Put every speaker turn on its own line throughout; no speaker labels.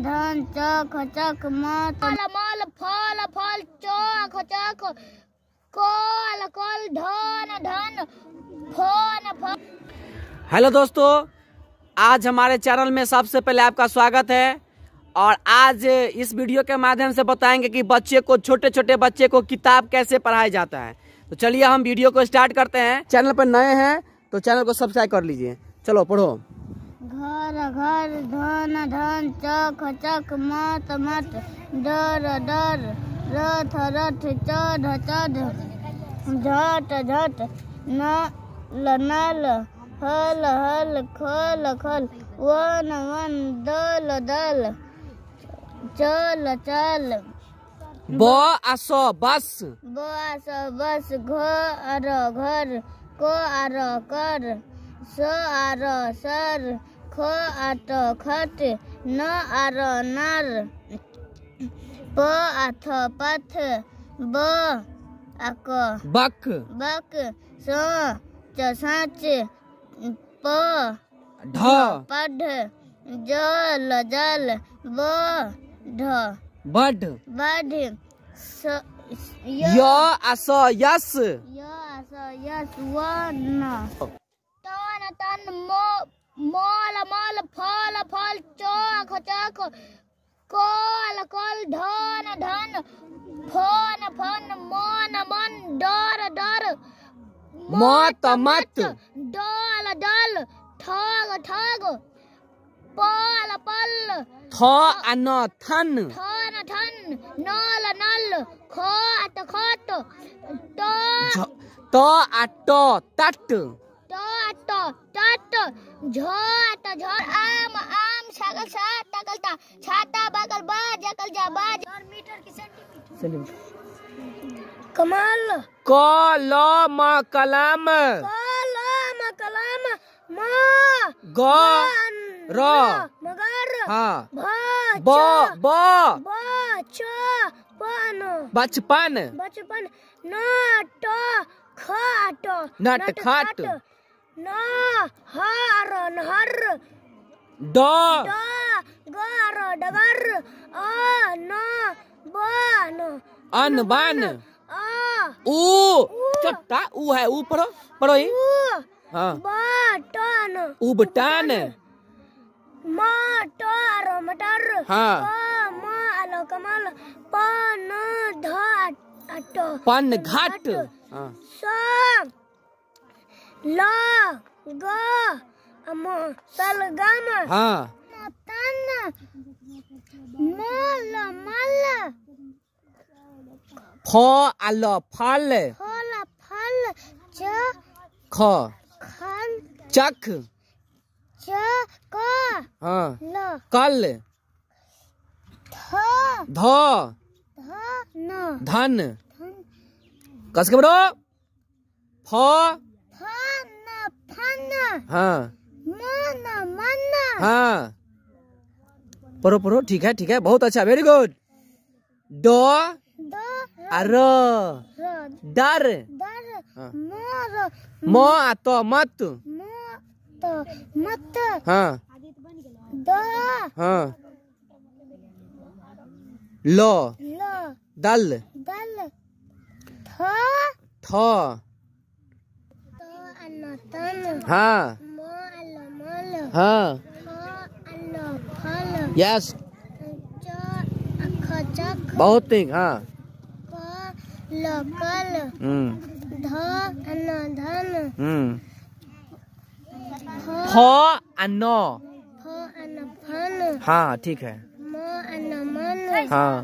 धन चक चक मत मत मल फल फल चक चक कल कल धन धन फोन फोन
हेलो दोस्तों आज हमारे चैनल में सबसे पहले आपका स्वागत है और आज इस वीडियो के माध्यम से बताएंगे कि बच्चे को छोटे छोटे बच्चे को किताब कैसे पढ़ाया जाता है तो चलिए हम वीडियो को स्टार्ट करते हैं चैनल पर नए हैं तो चैनल को सब्सक्राइब कर लीजिए चलो पढ़ो
घर घर धन धन चक चक मत मत डर डर रथ रथ चढ़ चढ़ झट झट नल नल हल हल खल खल वन वन दल दल चल चल
ब आसो बस
ब आसो बस घर घर को आर कर स आर सर ख आत खत न आर नर प आथ पथ ब आक बक बक स च साच प ढ पढ़ जल जल ब ढ बड बड स य
अस यस
य अस यस व न तन तन मो मल मल फल फल चोख चोख कल कोल धन धन फोन फोन मन मन डर डर
मत मत
डल डल ठग ठग पल पल
थ अन थन
थन थन नल नल खोट खोट ट
त अट तट
झट झट झर आम आम सागल सात ता छाता बगल बाज जकल जा बाज और मीटर की सेंटीमीटर
सेंटीमीटर कमाल कलम क ल म
कलम म ग र मगर हां भ
ब ब ब
च पन बचपन बचपन न नट खाट नट खाट न हर नहर ड गर डगर अ न बन अन बन उ
चट्टा उ है ऊ पढ़ो पढ़ो ये हाँ
बटन
उबटन
मटर मटर हाँ कमल कमल पन घाट पन
घाट हाँ
ल ग म स ल ग म हां तन म ल म ल
फ आ ल फल फ
ल फल च
ख खन चख
च क हां ल कल ध ध ध धन
कस के बोलो फ
हाँ मन्ना हाँ
पढ़ो पढ़ो ठीक है ठीक है बहुत अच्छा वेरी गुड डो
र डर हाँ। मो त मत मत हाँ द हाँ
ल दल
दल थ थ हाँ हाँ यस बहुत ठीक हाँ धन
hmm। hmm। हाँ ठीक है
हाँ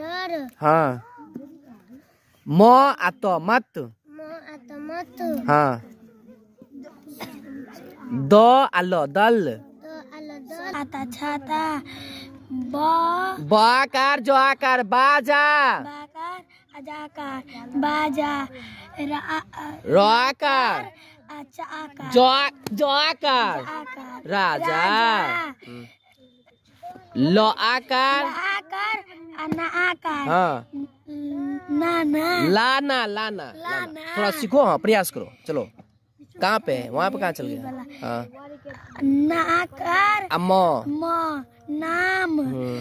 डर हाँ
म आत मत
हाँ
द आलो दल
आता छाता ब
ब आकार जो आकार बाजा
बाकार अजाकार बाजा रा आकार अच्छा आकार जो
जो आकार राजा
ल आकार आकार अना आकार हाँ लाना लाना लाना
थोड़ा सीखो हाँ प्रयास करो चलो कहाँ पे है वहाँ पे कहाँ चल गया हाँ अमो
नाम हम्म।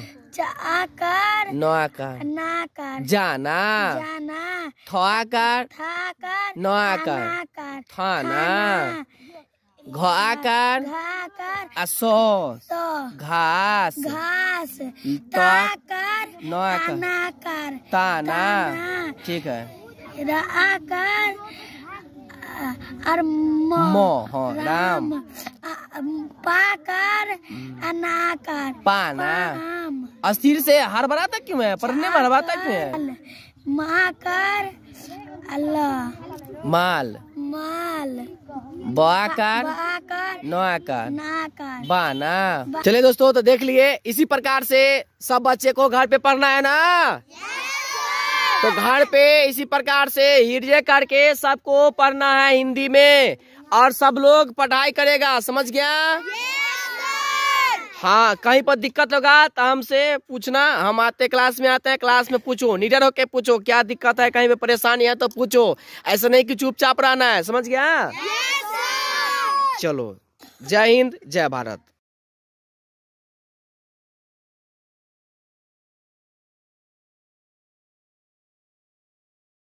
आकार नौकर नाकर
जाना जाना थोआकर थाकर नौकर थाना घोआकर कर सो तो घास घास ताकर ताना कर ताना ठीक है
कर और मो हाँ राम पाकर हम्म। अनाकर पाना
अस्थिर से हर तक क्यों है पढ़ने में हर तक क्यों है
माकर अल्लाह माल माल बाकर
नाकर बाना चले दोस्तों तो देख लिए इसी प्रकार से सब बच्चे को घर पे पढ़ना है ना तो घर पे इसी प्रकार से हिरजे करके सबको पढ़ना है हिंदी में और सब लोग पढ़ाई करेगा समझ गया हाँ कहीं पर दिक्कत होगा तो हमसे पूछना हम आते क्लास में आते हैं क्लास में पूछो निडर होके पूछो क्या दिक्कत है कहीं पे परेशानी है तो पूछो ऐसा नहीं कि चुपचाप रहना है समझ गया
चलो जय हिंद जय भारत